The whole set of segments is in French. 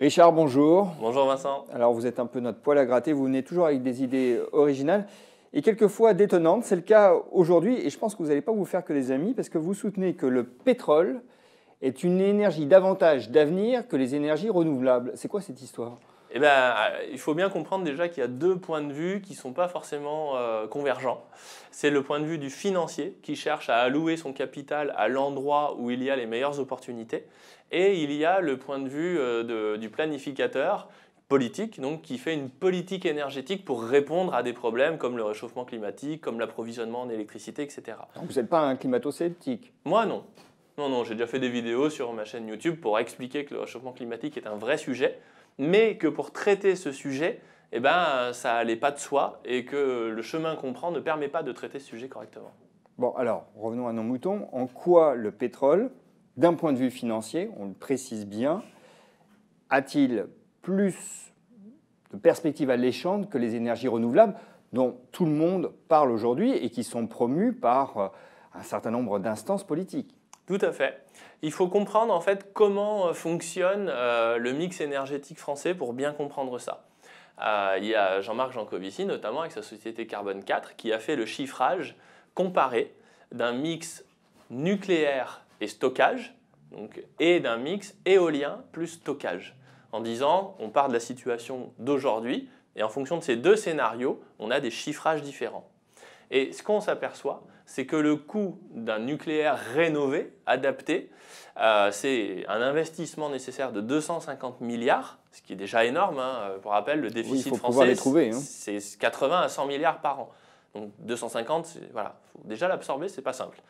Richard, bonjour. Bonjour Vincent. Alors vous êtes un peu notre poil à gratter, vous venez toujours avec des idées originales et quelquefois détonnantes. C'est le cas aujourd'hui et je pense que vous n'allez pas vous faire que des amis parce que vous soutenez que le pétrole est une énergie davantage d'avenir que les énergies renouvelables. C'est quoi cette histoire eh ben, euh, il faut bien comprendre déjà qu'il y a deux points de vue qui ne sont pas forcément euh, convergents. C'est le point de vue du financier qui cherche à allouer son capital à l'endroit où il y a les meilleures opportunités et il y a le point de vue euh, du planificateur politique, donc qui fait une politique énergétique pour répondre à des problèmes comme le réchauffement climatique, comme l'approvisionnement en électricité, etc. Donc vous n'êtes pas un climato-sceptique Moi non. Non, non, j'ai déjà fait des vidéos sur ma chaîne YouTube pour expliquer que le réchauffement climatique est un vrai sujet, mais que pour traiter ce sujet, eh ben, ça n'allait pas de soi et que le chemin qu'on prend ne permet pas de traiter ce sujet correctement. Bon, alors, revenons à nos moutons. En quoi le pétrole d'un point de vue financier, on le précise bien, a-t-il plus de perspectives alléchantes que les énergies renouvelables dont tout le monde parle aujourd'hui et qui sont promues par euh, un certain nombre d'instances politiques Tout à fait. Il faut comprendre en fait comment euh, fonctionne euh, le mix énergétique français pour bien comprendre ça. il y a Jean-Marc Jancovici notamment avec sa société Carbone 4 qui a fait le chiffrage comparé d'un mix nucléaire et stockage, donc et d'un mix éolien plus stockage, en disant on part de la situation d'aujourd'hui et en fonction de ces deux scénarios, on a des chiffrages différents. Et ce qu'on s'aperçoit, c'est que le coût d'un nucléaire rénové, adapté, euh, c'est un investissement nécessaire de 250 milliards, ce qui est déjà énorme. Hein. Pour rappel, le déficit français, hein. c'est 80 à 100 milliards par an. Donc 250, voilà, faut déjà l'absorber, c'est pas simple.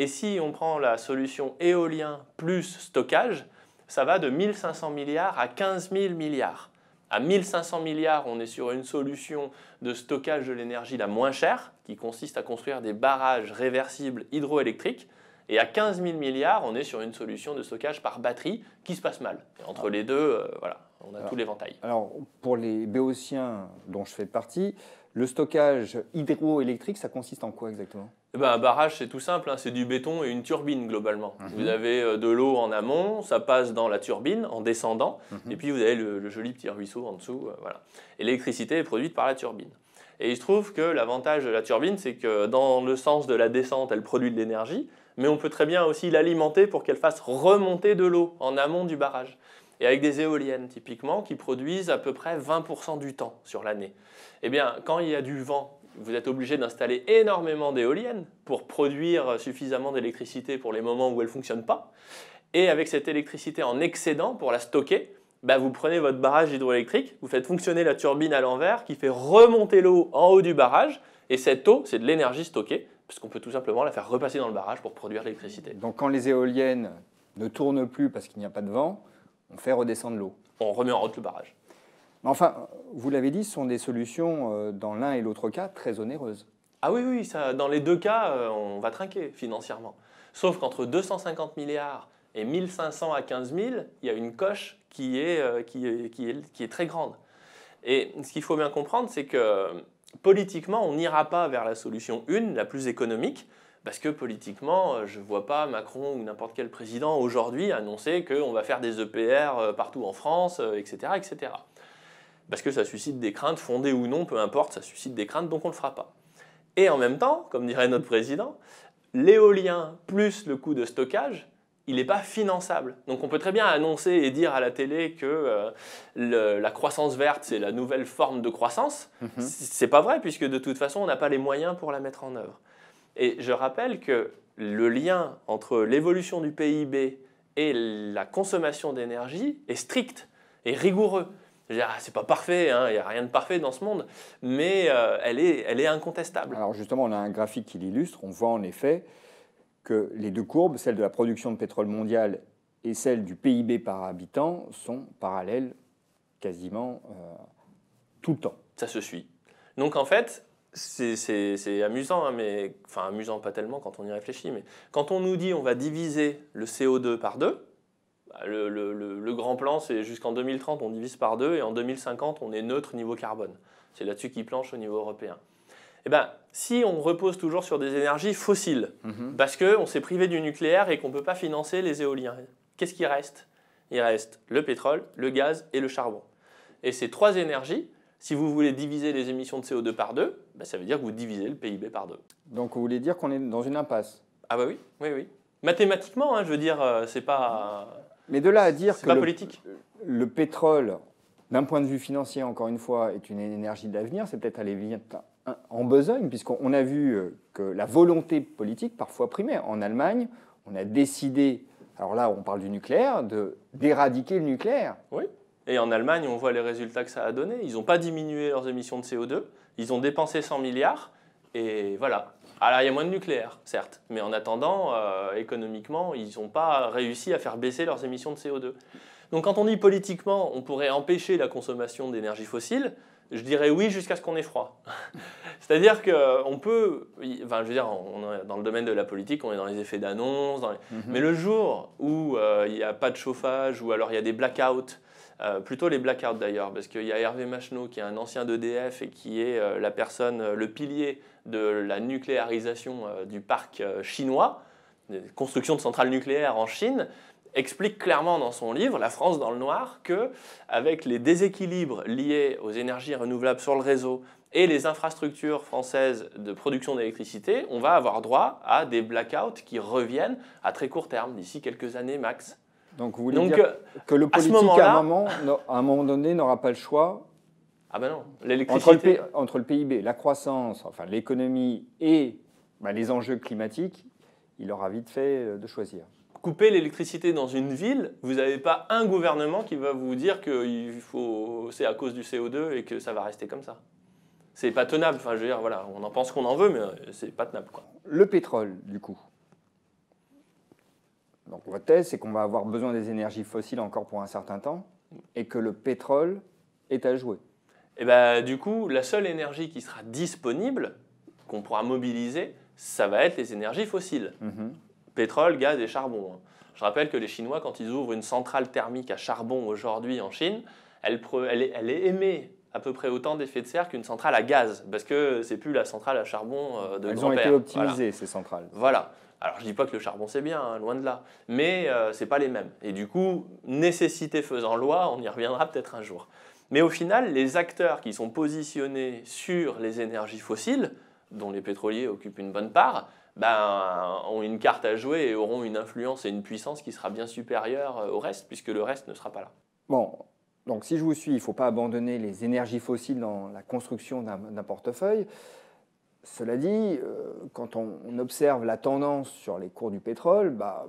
Et si on prend la solution éolien plus stockage, ça va de 1500 milliards à 15 000 milliards. À 1500 milliards, on est sur une solution de stockage de l'énergie la moins chère, qui consiste à construire des barrages réversibles hydroélectriques. Et à 15 000 milliards, on est sur une solution de stockage par batterie qui se passe mal. entre ah. les deux, euh, voilà, on a ah. tous tout l'éventail. Alors, pour les béotiens dont je fais partie, le stockage hydroélectrique, ça consiste en quoi exactement eh ben, un barrage, c'est tout simple, hein. c'est du béton et une turbine globalement. Mhm. Vous avez euh, de l'eau en amont, ça passe dans la turbine en descendant, mhm. et puis vous avez le, joli petit ruisseau en dessous. Euh, voilà. Et l'électricité est produite par la turbine. Et il se trouve que l'avantage de la turbine, c'est que dans le sens de la descente, elle produit de l'énergie, mais on peut très bien aussi l'alimenter pour qu'elle fasse remonter de l'eau en amont du barrage. Et avec des éoliennes, typiquement, qui produisent à peu près 20% du temps sur l'année. Eh bien, quand il y a du vent vous êtes obligé d'installer énormément d'éoliennes pour produire suffisamment d'électricité pour les moments où elles ne fonctionnent pas. Et avec cette électricité en excédent pour la stocker, bah, vous prenez votre barrage hydroélectrique, vous faites fonctionner la turbine à l'envers qui fait remonter l'eau en haut du barrage. Et cette eau, c'est de l'énergie stockée, puisqu'on peut tout simplement la faire repasser dans le barrage pour produire l'électricité. Donc quand les éoliennes ne tournent plus parce qu'il n'y a pas de vent, on fait redescendre l'eau. On remet en route le barrage enfin, vous l'avez dit, ce sont des solutions, euh, dans l'un et l'autre cas, très onéreuses. Ah oui, oui, dans les deux cas, euh, on va trinquer financièrement. Sauf qu'entre 250 milliards et 1500 à 15 000, il y a une coche euh, qui est, très grande. Et ce qu'il faut bien comprendre, c'est que politiquement, on n'ira pas vers la solution 1, la plus économique, parce que politiquement, je ne vois pas Macron ou n'importe quel président aujourd'hui annoncer qu'on va faire des EPR partout en France, etc. etc parce que ça suscite des craintes, fondées ou non, peu importe, ça suscite des craintes, donc on ne le fera pas. Et en même temps, comme dirait notre président, l'éolien plus le coût de stockage, il n'est pas finançable. Donc on peut très bien annoncer et dire à la télé que euh, la croissance verte, c'est la nouvelle forme de croissance. Mhm. C'est pas vrai, puisque de toute façon, on n'a pas les moyens pour la mettre en œuvre. Et je rappelle que le lien entre l'évolution du PIB et la consommation d'énergie est strict et rigoureux. Ah, c'est pas parfait, il hein, n'y a rien de parfait dans ce monde, mais euh, elle, est, elle est incontestable. Alors justement, on a un graphique qui l'illustre, on voit en effet que les deux courbes, celle de la production de pétrole mondial et celle du PIB par habitant, sont parallèles quasiment euh, tout le temps. Ça se suit. Donc en fait, c'est amusant, hein, mais enfin amusant pas tellement quand on y réfléchit, mais quand on nous dit on va diviser le CO2 par deux, bah, le, grand plan, c'est jusqu'en 2030, on divise par deux, et en 2050, on est neutre niveau carbone. C'est là-dessus qu'ils planche au niveau européen. Eh bien, si on repose toujours sur des énergies fossiles, mhm. parce parce qu'on s'est privé du nucléaire et qu'on ne peut pas financer les éoliens, qu'est-ce qui reste Il reste le pétrole, le gaz et le charbon. Et ces trois énergies, si vous voulez diviser les émissions de CO2 par deux, ben, ça veut dire que vous divisez le PIB par deux. Donc vous voulez dire qu'on est dans une impasse Ah bah oui, oui, oui. Mathématiquement, hein, je veux dire, euh, c'est pas... Mais de là à dire que le, politique. le pétrole, d'un point de vue financier, encore une fois, est une énergie d'avenir, c'est peut-être aller vite en besogne, puisqu'on a vu euh, que la volonté politique parfois primait. En Allemagne, on a décidé, alors là on parle du nucléaire, d'éradiquer le nucléaire. Oui. Et en Allemagne, on voit les résultats que ça a donné. Ils n'ont pas diminué leurs émissions de CO2, ils ont dépensé 100 milliards, et voilà, alors ah il y a moins de nucléaire, certes, mais en attendant, euh, économiquement, ils n'ont pas réussi à faire baisser leurs émissions de CO2. Donc quand on dit politiquement, on pourrait empêcher la consommation d'énergie fossile, je dirais oui jusqu'à ce qu'on ait froid. C'est-à-dire qu'on peut, enfin je veux dire, dans le domaine de la politique, on est dans les effets d'annonce, mm-hmm. mais le jour où euh, il n'y a pas de chauffage ou alors il y a des blackouts, euh, plutôt les blackouts d'ailleurs, parce qu'il y a Hervé Macheneau qui est un ancien d'EDF et qui est euh, la personne, euh, le pilier de la nucléarisation du parc chinois, construction de centrales nucléaires en Chine, explique clairement dans son livre La France dans le noir que avec les déséquilibres liés aux énergies renouvelables sur le réseau et les infrastructures françaises de production d'électricité, on va avoir droit à des blackouts qui reviennent à très court terme, d'ici quelques années max. Donc vous voulez Donc, dire euh, que le politique, à, un moment, donné, n'aura pas le choix ah ben Entre, le PIB, la croissance, enfin l'économie et ben, les enjeux climatiques, il aura vite fait euh, de choisir. Couper l'électricité dans une ville, vous n'avez pas un gouvernement qui va vous dire que faut... c'est à cause du CO2 et que ça va rester comme ça. C'est pas tenable. Enfin, je veux dire, voilà, on en pense qu'on en veut, mais euh, c'est pas tenable. Quoi. Le pétrole, du coup. Donc votre thèse, c'est qu'on va avoir besoin des énergies fossiles encore pour un certain temps et que le pétrole est à jouer. Et eh ben du coup, la seule énergie qui sera disponible, qu'on pourra mobiliser, ça va être les énergies fossiles. Mhm. Pétrole, gaz et charbon. Hein. Je rappelle que les Chinois, quand ils ouvrent une centrale thermique à charbon aujourd'hui en Chine, elle, elle, elle émet à peu près autant d'effets de serre qu'une centrale à gaz, parce que c'est plus la centrale à charbon euh, de Elles ont été optimisées, ces centrales. Voilà. Alors je dis pas que le charbon c'est bien, hein, loin de là, mais euh, c'est pas les mêmes. Et du coup, nécessité faisant loi, on y reviendra peut-être un jour. Mais au final, les acteurs qui sont positionnés sur les énergies fossiles, dont les pétroliers occupent une bonne part, ben, ont une carte à jouer et auront une influence et une puissance qui sera bien supérieure euh, au reste, puisque le reste ne sera pas là. Bon, donc si je vous suis, il faut pas abandonner les énergies fossiles dans la construction d'un portefeuille. Cela dit, euh, quand on, observe la tendance sur les cours du pétrole, bah,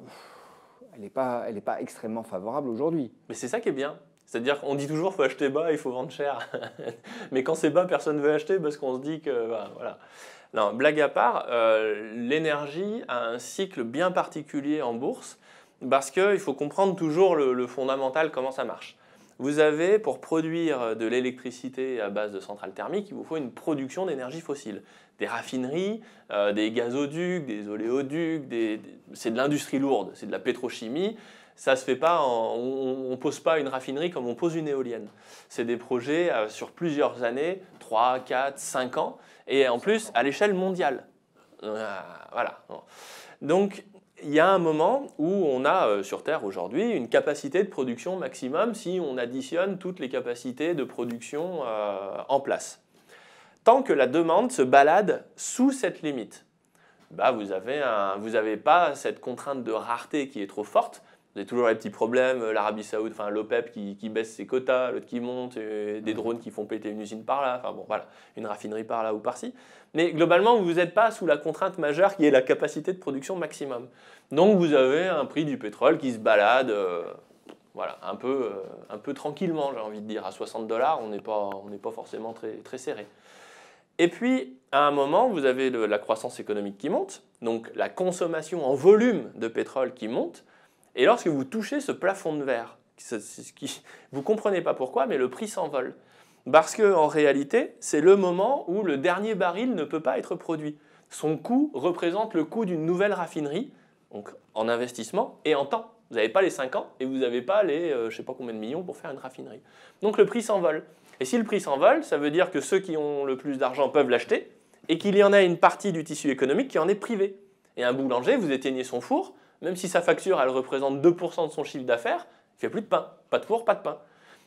elle n'est pas, extrêmement favorable aujourd'hui. Mais c'est ça qui est bien. C'est-à-dire qu'on dit toujours faut acheter bas, il faut vendre cher. Mais quand c'est bas, personne ne veut acheter parce qu'on se dit que bah, voilà. Non, blague à part, euh, l'énergie a un cycle bien particulier en bourse parce qu'il faut comprendre toujours le fondamental, comment ça marche vous avez, pour produire de l'électricité à base de centrales thermiques, il vous faut une production d'énergie fossile. Des raffineries, euh, des gazoducs, des oléoducs, c'est de l'industrie lourde, c'est de la pétrochimie. Ça se fait pas, on ne pose pas une raffinerie comme on pose une éolienne. C'est des projets euh, sur plusieurs années, 3, 4, 5 ans, et en plus à l'échelle mondiale. Euh, voilà. Donc il y a un moment où on a euh, sur Terre aujourd'hui une capacité de production maximum si on additionne toutes les capacités de production euh, en place. Tant que la demande se balade sous cette limite, bah vous n'avez pas cette contrainte de rareté qui est trop forte, toujours les petits problèmes, euh, l'Arabie Saoudite, enfin l'OPEP e qui, baisse ses quotas, l'autre qui monte, des drones qui font péter une usine par là, enfin voilà, une raffinerie par là ou par-ci. Mais globalement, vous n'êtes pas sous la contrainte majeure qui est la capacité de production maximum. Donc vous avez un prix du pétrole qui se balade, euh, voilà, un peu, euh, un peu tranquillement, j'ai envie de dire. À 60 dollars, on n'est pas, forcément très, serré. Et puis, à un moment, vous avez la croissance économique qui monte, donc la consommation en volume de pétrole qui monte, et lorsque vous touchez ce plafond de verre, vous ne comprenez pas pourquoi, mais le prix s'envole. Parce que en réalité, c'est le moment où le dernier baril ne peut pas être produit. Son coût représente le coût d'une nouvelle raffinerie, donc en investissement et en temps. Vous n'avez pas les 5 ans et vous n'avez pas les euh, je ne sais pas combien de millions pour faire une raffinerie. Donc le prix s'envole. Et si le prix s'envole, ça veut dire que ceux qui ont le plus d'argent peuvent l'acheter et qu'il y en a une partie du tissu économique qui en est privée. Et un boulanger, vous éteignez son four, même si sa facture, elle représente 2% de son chiffre d'affaires, il fait plus de pain. Pas de four, pas de pain.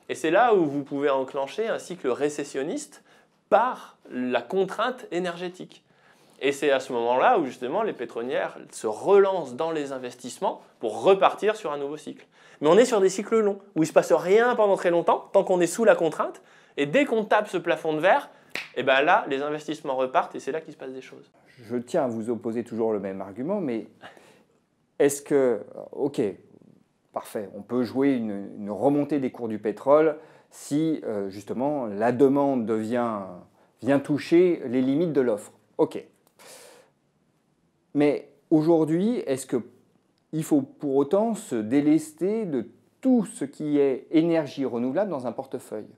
Et c'est là où vous pouvez enclencher un cycle récessionniste par la contrainte énergétique. Et c'est à ce moment-là où justement les pétrolières se relancent dans les investissements pour repartir sur un nouveau cycle. Mais on est sur des cycles longs, où il ne se passe rien pendant très longtemps, tant qu'on est sous la contrainte. Et dès qu'on tape ce plafond de verre, et eh ben là, les investissements repartent et c'est là qu'il se passe des choses. Je tiens à vous opposer toujours le même argument, mais est-ce que, euh, ok, parfait, on peut jouer une, remontée des cours du pétrole si euh, justement la demande devient, vient toucher les limites de l'offre. Ok. Mais aujourd'hui, est-ce qu'il faut pour autant se délester de tout ce qui est énergie renouvelable dans un portefeuille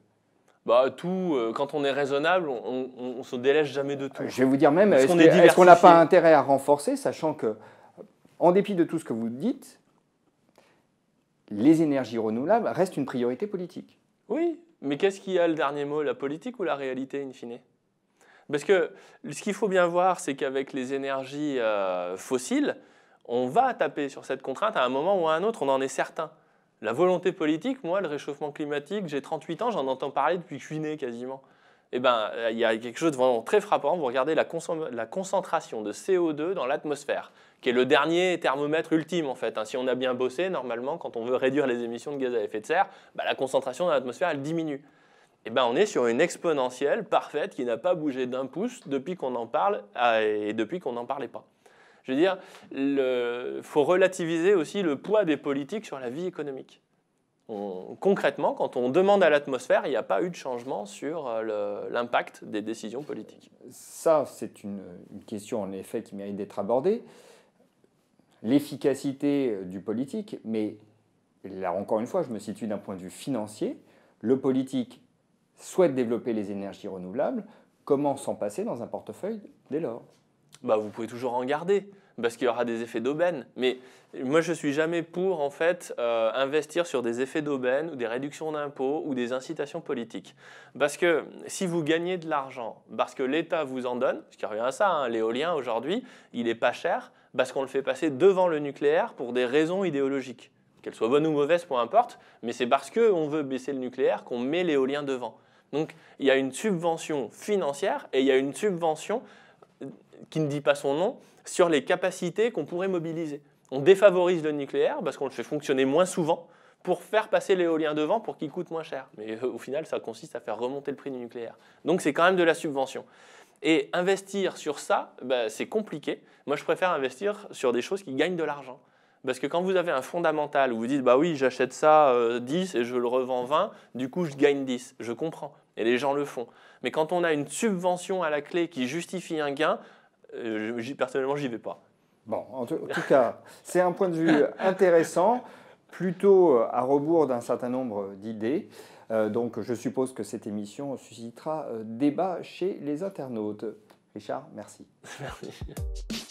bah, tout, euh, quand on est raisonnable, on, ne se délège jamais de tout. Je vais vous dire même, est-ce qu'on n'a pas intérêt à renforcer, sachant que en dépit de tout ce que vous dites, les énergies renouvelables restent une priorité politique. Oui, mais qu'est-ce qui a le dernier mot, la politique ou la réalité, in fine Parce que ce qu'il faut bien voir, c'est qu'avec les énergies euh, fossiles, on va taper sur cette contrainte à un moment ou à un autre, on en est certain. La volonté politique, moi, le réchauffement climatique, j'ai 38 ans, j'en entends parler depuis que je quasiment. Eh ben, euh, il y a quelque chose de vraiment très frappant. Vous regardez la, concentration de CO2 dans l'atmosphère, qui est le dernier thermomètre ultime en fait. Hein. si on a bien bossé, normalement, quand on veut réduire les émissions de gaz à effet de serre, bah, la concentration dans l'atmosphère, elle diminue. Et eh ben, on est sur une exponentielle parfaite qui n'a pas bougé d'un pouce depuis qu'on en parle ah, et depuis qu'on n'en parlait pas. Je veux dire, il faut relativiser aussi le poids des politiques sur la vie économique concrètement, quand on demande à l'atmosphère, il n'y a pas eu de changement sur euh, l'impact des décisions politiques. Ça, c'est une, question en effet qui mérite d'être abordée. L'efficacité euh, du politique, mais là encore une fois, je me situe d'un point de vue financier. Le politique souhaite développer les énergies renouvelables. Comment s'en passer dans un portefeuille dès lors bah, Vous pouvez toujours en garder parce qu'il y aura des effets d'aubaine. Mais moi, je suis jamais pour, en fait, euh, investir sur des effets d'aubaine ou des réductions d'impôts ou des incitations politiques. Parce que si vous gagnez de l'argent, parce que l'État vous en donne, ce qui revient à ça, hein, l'éolien aujourd'hui, il n'est pas cher parce qu'on le fait passer devant le nucléaire pour des raisons idéologiques. Qu'elles soient bonnes ou mauvaises, peu importe, mais c'est parce qu'on veut baisser le nucléaire qu'on met l'éolien devant. Donc il y a une subvention financière et il y a une subvention qui ne dit pas son nom, sur les capacités qu'on pourrait mobiliser. On défavorise le nucléaire parce qu'on le fait fonctionner moins souvent pour faire passer l'éolien devant pour qu'il coûte moins cher. Mais euh, au final, ça consiste à faire remonter le prix du nucléaire. Donc c'est quand même de la subvention. Et investir sur ça, bah, c'est compliqué. Moi, je préfère investir sur des choses qui gagnent de l'argent. Parce que quand vous avez un fondamental où vous dites, bah oui, j'achète ça 10 euh, et je le revends 20, du coup, je gagne 10. Je comprends. Et les gens le font. Mais quand on a une subvention à la clé qui justifie un gain, euh, personnellement, j'y vais pas. Bon, en, tout, cas, c'est un point de vue intéressant, plutôt euh, à rebours d'un certain nombre d'idées. Euh, donc, je suppose que cette émission suscitera débat chez les internautes. Richard, merci. Merci.